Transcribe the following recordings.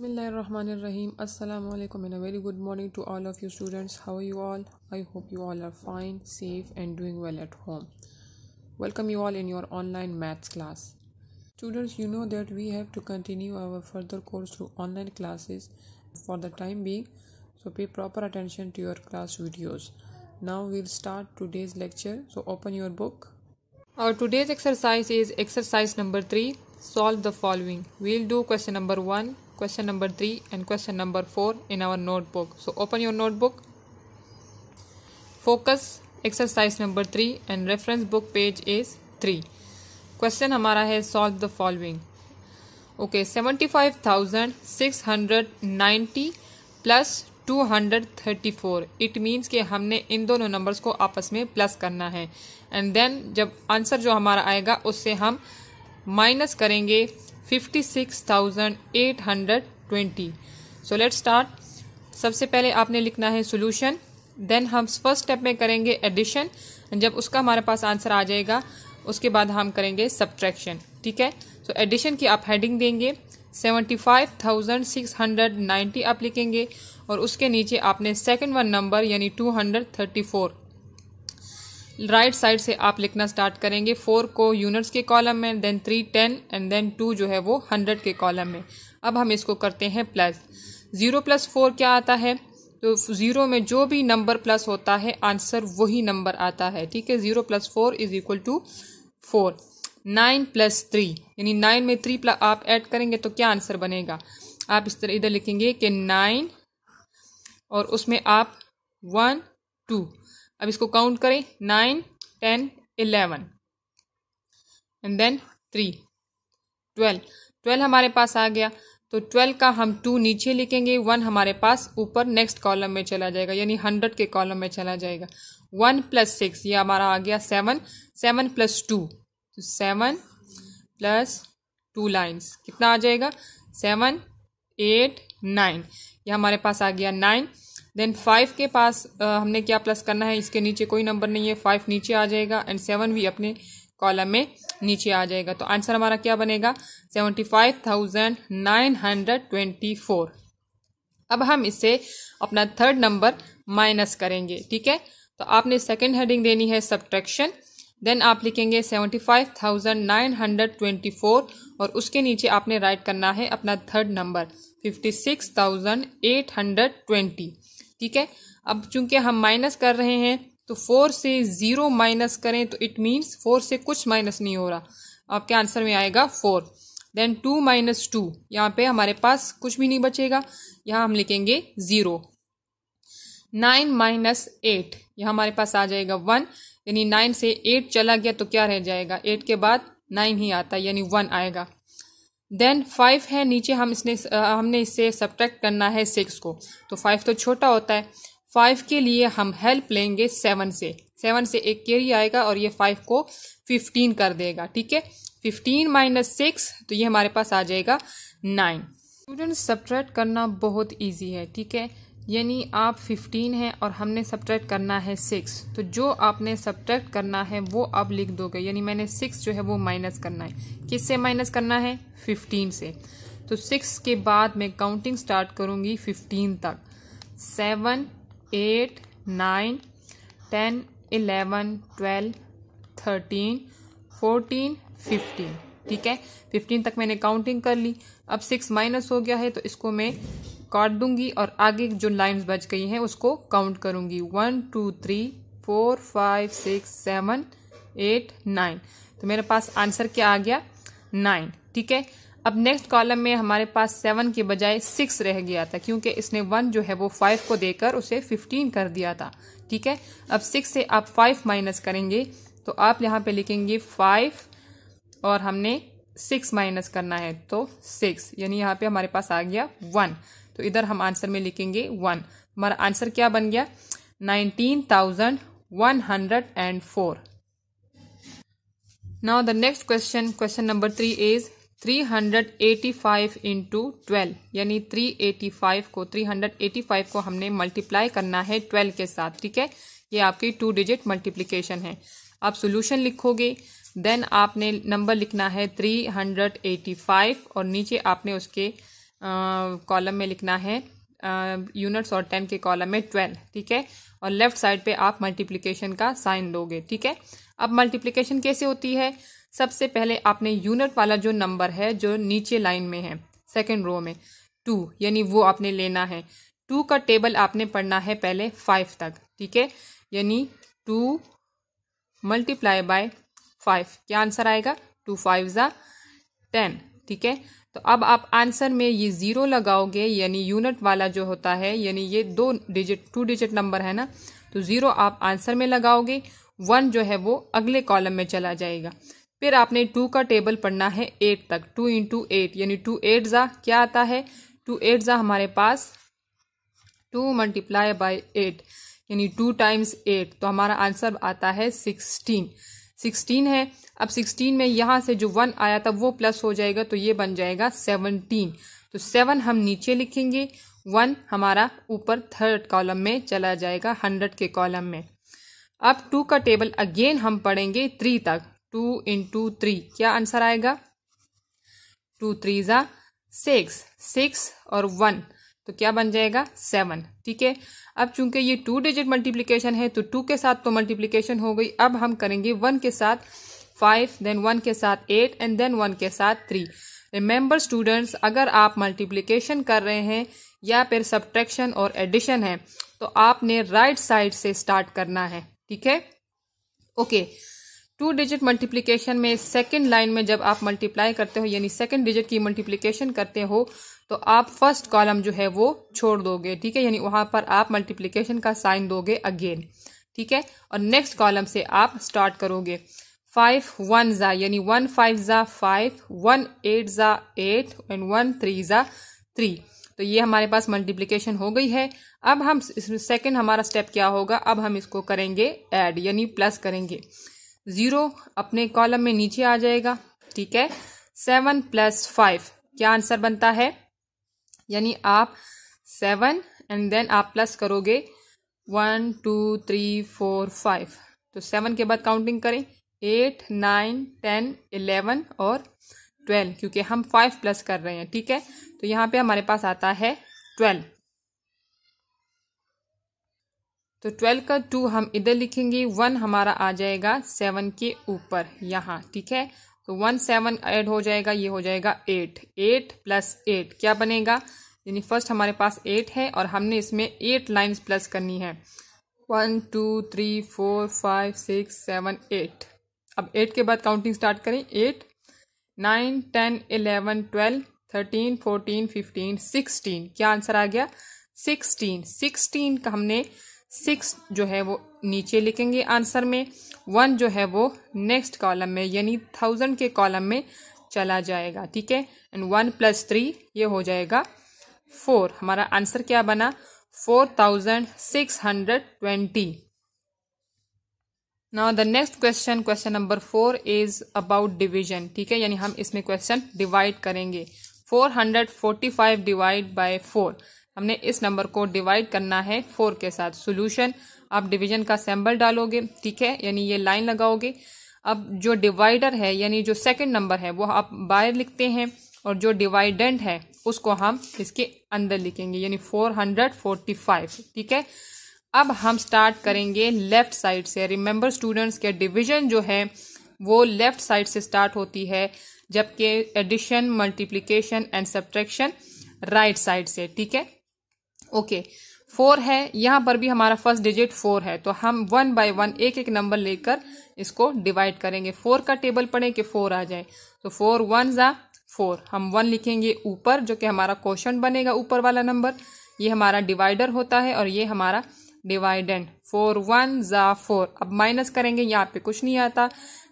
Bismillahirrahmanirrahim. Assalamu alaikum and a very good morning to all of you students. How are you all? I hope you all are fine, safe, and doing well at home. Welcome you all in your online maths class. Students, you know that we have to continue our further course through online classes for the time being, so pay proper attention to your class videos. Now we'll start today's lecture, so open your book. Our today's exercise is exercise number 3 solve the following. We'll do question number 1 question number 3 and question number 4 in our notebook. So open your notebook. Focus exercise number 3 and reference book page is 3. Question hamara hai solve the following. Okay, 75,690 plus 234 it means कि हमने इन दोनों numbers को आपस में plus करना है and then जब answer जो हमारा आएगा उससे हम माइनस करेंगे 56,820 सो लेट स्टार्ट सबसे पहले आपने लिखना है सोल्यूशन देन हम फर्स्ट स्टेप में करेंगे एडिशन जब उसका हमारे पास आंसर आ जाएगा उसके बाद हम करेंगे सब्ट्रैक्शन ठीक है सो so, एडिशन की आप हेडिंग देंगे seventy five thousand six hundred ninety आप लिखेंगे और उसके नीचे आपने सेकेंड वन नंबर यानी two hundred thirty four right side से आप लिखना स्टार्ट करेंगे फोर को यूनिट्स के कॉलम में then three ten and then two जो है वो हंड्रेड के कॉलम में अब हम इसको करते हैं प्लस ज़ीरो प्लस फोर क्या आता है तो ज़ीरो में जो भी नंबर प्लस होता है आंसर वही नंबर आता है ठीक है zero plus four is equal to four nine plus three यानी नाइन में थ्री प्लस आप ऐड करेंगे तो क्या आंसर बनेगा आप इस तरह इधर लिखेंगे कि नाइन और उसमें आप वन टू अब इसको काउंट करें nine ten eleven and then three twelve twelve हमारे पास आ गया तो ट्वेल्व का हम टू नीचे लिखेंगे वन हमारे पास ऊपर नेक्स्ट कॉलम में चला जाएगा यानी हंड्रेड के कॉलम में चला जाएगा वन प्लस सिक्स ये हमारा आ गया सेवन सेवन प्लस टू तो सेवन प्लस टू लाइन्स कितना आ जाएगा सेवन एट नाइन ये हमारे पास आ गया नाइन देन फाइव के पास हमने क्या प्लस करना है इसके नीचे कोई नंबर नहीं है फाइव नीचे आ जाएगा एंड सेवन भी अपने कॉलम में नीचे आ जाएगा तो आंसर हमारा क्या बनेगा seventy five thousand nine hundred twenty four अब हम इसे अपना थर्ड नंबर माइनस करेंगे ठीक है तो आपने सेकेंड हेडिंग देनी है सब्ट्रैक्शन देन आप लिखेंगे seventy five thousand nine hundred twenty four और उसके नीचे आपने राइट करना है अपना third number fifty six thousand eight hundred twenty ठीक है अब चूंकि हम माइनस कर रहे हैं तो फोर से ज़ीरो माइनस करें तो इट मीन्स फोर से कुछ माइनस नहीं हो रहा आपके आंसर में आएगा four then two minus two यहाँ पे हमारे पास कुछ भी नहीं बचेगा यहाँ हम लिखेंगे ज़ीरो नाइन माइनस एट यहाँ हमारे पास आ जाएगा वन यानी नाइन से एट चला गया तो क्या रह जाएगा एट के बाद नाइन ही आता यानी वन आएगा देन फाइव है नीचे हम इसने हमने इससे सब्ट्रैक्ट करना है सिक्स को तो फाइव तो छोटा होता है फाइव के लिए हम हेल्प लेंगे सेवन से सेवन से एक केरी आएगा और ये फाइव को फिफ्टीन कर देगा ठीक है फिफ्टीन माइनस सिक्स तो ये हमारे पास आ जाएगा नाइन स्टूडेंट सब्ट्रैक्ट करना बहुत ईजी है ठीक है यानी आप 15 हैं और हमने सब्ट्रैक्ट करना है 6 तो जो आपने सब्ट्रैक्ट करना है वो आप लिख दोगे यानी मैंने 6 जो है वो माइनस करना है किससे माइनस करना है 15 से तो 6 के बाद मैं काउंटिंग स्टार्ट करूँगी 15 तक 7, 8, 9, 10, 11, 12, 13, 14, 15 ठीक है 15 तक मैंने काउंटिंग कर ली अब 6 माइनस हो गया है तो इसको मैं काट दूंगी और आगे जो लाइंस बच गई हैं उसको काउंट करूंगी one two three four five six seven eight nine तो मेरे पास आंसर क्या आ गया नाइन ठीक है अब नेक्स्ट कॉलम में हमारे पास सेवन के बजाय सिक्स रह गया था क्योंकि इसने वन जो है वो फाइव को देकर उसे फिफ्टीन कर दिया था ठीक है अब सिक्स से आप फाइव माइनस करेंगे तो आप यहाँ पे लिखेंगे फाइव और हमने सिक्स माइनस करना है तो सिक्स यानी यहाँ पे हमारे पास आ गया वन तो इधर हम आंसर में लिखेंगे वन हमारा आंसर क्या बन गया nineteen thousand one hundred and four now the next question question number three is three hundred eighty five into twelve यानी थ्री एटी फाइव को थ्री हंड्रेड एटी फाइव को हमने मल्टीप्लाई करना है ट्वेल्व के साथ ठीक है ये आपकी टू डिजिट मल्टीप्लीकेशन है आप सोल्यूशन लिखोगे देन आपने नंबर लिखना है थ्री हंड्रेड एटी फाइव और नीचे आपने उसके कॉलम में लिखना है यूनिट्स और टेन के कॉलम में ट्वेल्व ठीक है और लेफ्ट साइड पे आप मल्टीप्लिकेशन का साइन लोगे ठीक है अब मल्टीप्लिकेशन कैसे होती है सबसे पहले आपने यूनिट वाला जो नंबर है जो नीचे लाइन में है सेकेंड रो में टू यानी वो आपने लेना है टू का टेबल आपने पढ़ना है पहले फाइव तक ठीक है यानी टू मल्टीप्लाई बाय फाइव क्या आंसर आएगा टू फाइव ज़ा टेन ठीक है तो अब आप आंसर में ये ज़ीरो लगाओगे यानी यूनिट वाला जो होता है यानी ये दो डिजिट टू डिजिट नंबर है ना तो ज़ीरो आप आंसर में लगाओगे वन जो है वो अगले कॉलम में चला जाएगा फिर आपने टू का टेबल पढ़ना है एट तक टू इंटू एट यानी टू एट ज़ा क्या आता है टू एट ज़ा हमारे पास टू मल्टीप्लाई बाई एट यानी टू टाइम्स एट तो हमारा आंसर आता है सिक्सटीन सिक्सटीन है अब सिक्सटीन में यहाँ से जो वन आया था वो प्लस हो जाएगा तो ये बन जाएगा सेवनटीन तो सेवन हम नीचे लिखेंगे वन हमारा ऊपर थर्ड कॉलम में चला जाएगा हंड्रेड के कॉलम में अब टू का टेबल अगेन हम पढ़ेंगे थ्री तक टू इंटू थ्री क्या आंसर आएगा टू थ्री ज़ा सिक्स सिक्स और वन तो क्या बन जाएगा सेवन ठीक है अब चूंकि ये टू डिजिट मल्टीप्लीकेशन है तो टू के साथ तो मल्टीप्लीकेशन हो गई अब हम करेंगे वन के साथ फाइव देन वन के साथ एट एंड देन वन के साथ थ्री रिमेंबर स्टूडेंट्स अगर आप मल्टीप्लीकेशन कर रहे हैं या फिर सब्ट्रैक्शन और एडिशन है तो आपने राइट right साइड से स्टार्ट करना है ठीक है okay okay. Two digit multiplication में सेकेंड लाइन में जब आप मल्टीप्लाई करते हो यानी सेकेंड डिजिट की मल्टीप्लीकेशन करते हो तो आप फर्स्ट कॉलम जो है वो छोड़ दोगे ठीक है यानी वहां पर आप मल्टीप्लीकेशन का साइन दोगे अगेन ठीक है और नेक्स्ट कॉलम से आप स्टार्ट करोगे फाइव वन ज़ा यानी वन फाइव ज़ा फाइव वन एट ज़ा एट एंड वन थ्री ज़ा थ्री तो ये हमारे पास मल्टीप्लीकेशन हो गई है अब हम सेकेंड हमारा स्टेप क्या होगा अब हम इसको करेंगे एड यानी प्लस करेंगे ज़ीरो अपने कॉलम में नीचे आ जाएगा ठीक है सेवन प्लस फाइव क्या आंसर बनता है यानी आप सेवन एंड देन आप प्लस करोगे one two three four five तो सेवन के बाद काउंटिंग करें एट नाइन टेन इलेवन और ट्वेल्व क्योंकि हम फाइव प्लस कर रहे हैं ठीक है तो यहाँ पे हमारे पास आता है ट्वेल्व तो ट्वेल्व का टू हम इधर लिखेंगे वन हमारा आ जाएगा सेवन के ऊपर यहाँ ठीक है तो वन सेवन ऐड हो जाएगा ये हो जाएगा एट एट प्लस एट क्या बनेगा यानी फर्स्ट हमारे पास एट है और हमने इसमें एट लाइन्स प्लस करनी है one two three four five six seven eight अब एट के बाद काउंटिंग स्टार्ट करें eight nine ten eleven twelve thirteen fourteen fifteen sixteen क्या आंसर आ गया सिक्सटीन सिक्सटीन का हमने सिक्स जो है वो नीचे लिखेंगे आंसर में वन जो है वो नेक्स्ट कॉलम में यानी थाउजेंड के कॉलम में चला जाएगा ठीक है एंड वन प्लस थ्री ये हो जाएगा फोर हमारा आंसर क्या बना four thousand six hundred twenty now the next question question number four is about division ठीक है यानी हम इसमें क्वेश्चन डिवाइड करेंगे four hundred forty five divide by four हमने इस नंबर को डिवाइड करना है फोर के साथ सोल्यूशन आप डिवीजन का सैम्बल डालोगे ठीक है यानी ये लाइन लगाओगे अब जो डिवाइडर है यानी जो सेकंड नंबर है वो आप बाहर लिखते हैं और जो डिवाइडेंट है उसको हम इसके अंदर लिखेंगे यानी फोर हंड्रेड फोर्टी फाइव ठीक है अब हम स्टार्ट करेंगे लेफ्ट साइड से रिमेंबर स्टूडेंट्स के डिवीजन जो है वो लेफ्ट साइड से स्टार्ट होती है जबकि addition multiplication and subtraction right side से ठीक है ओके फोर है यहाँ पर भी हमारा फर्स्ट डिजिट फोर है तो हम वन बाय वन एक एक नंबर लेकर इसको डिवाइड करेंगे फोर का टेबल पढ़ें कि फोर आ जाए तो फोर वन ज़ा फोर हम वन लिखेंगे ऊपर जो कि हमारा क्वेश्चन बनेगा ऊपर वाला नंबर ये हमारा डिवाइडर होता है और ये हमारा डिवाइडेंट फोर वन ज़ा फोर अब माइनस करेंगे यहाँ पे कुछ नहीं आता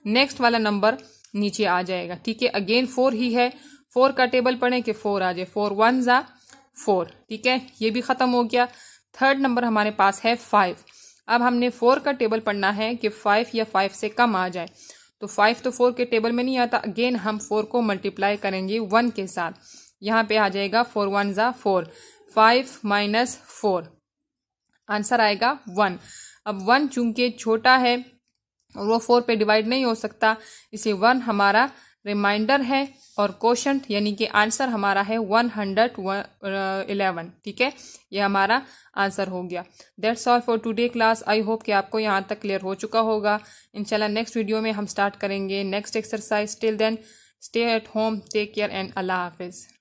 नेक्स्ट वाला नंबर नीचे आ जाएगा ठीक है अगेन फोर ही है फोर का टेबल पढ़ें कि फोर आ जाए फोर वन ज़ा फोर ठीक है ये भी खत्म हो गया थर्ड नंबर हमारे पास है फाइव अब हमने फोर का टेबल पढ़ना है कि फाइव या फाइव से कम आ जाए तो फाइव तो फोर के टेबल में नहीं आता अगेन हम फोर को मल्टीप्लाई करेंगे वन के साथ यहाँ पे आ जाएगा फोर वन ज़ा four five minus four answer आएगा वन अब वन चूंकि छोटा है और वो फोर पे डिवाइड नहीं हो सकता इसलिए वन हमारा रिमाइंडर है और क्वेश्चन यानी कि आंसर हमारा है वन हंड्रेड इलेवन ठीक है ये हमारा आंसर हो गया that's all for today class I hope कि आपको यहाँ तक क्लियर हो चुका होगा इंशाल्लाह नेक्स्ट वीडियो में हम स्टार्ट करेंगे next exercise till then stay at home take care and अल्लाह हाफिज़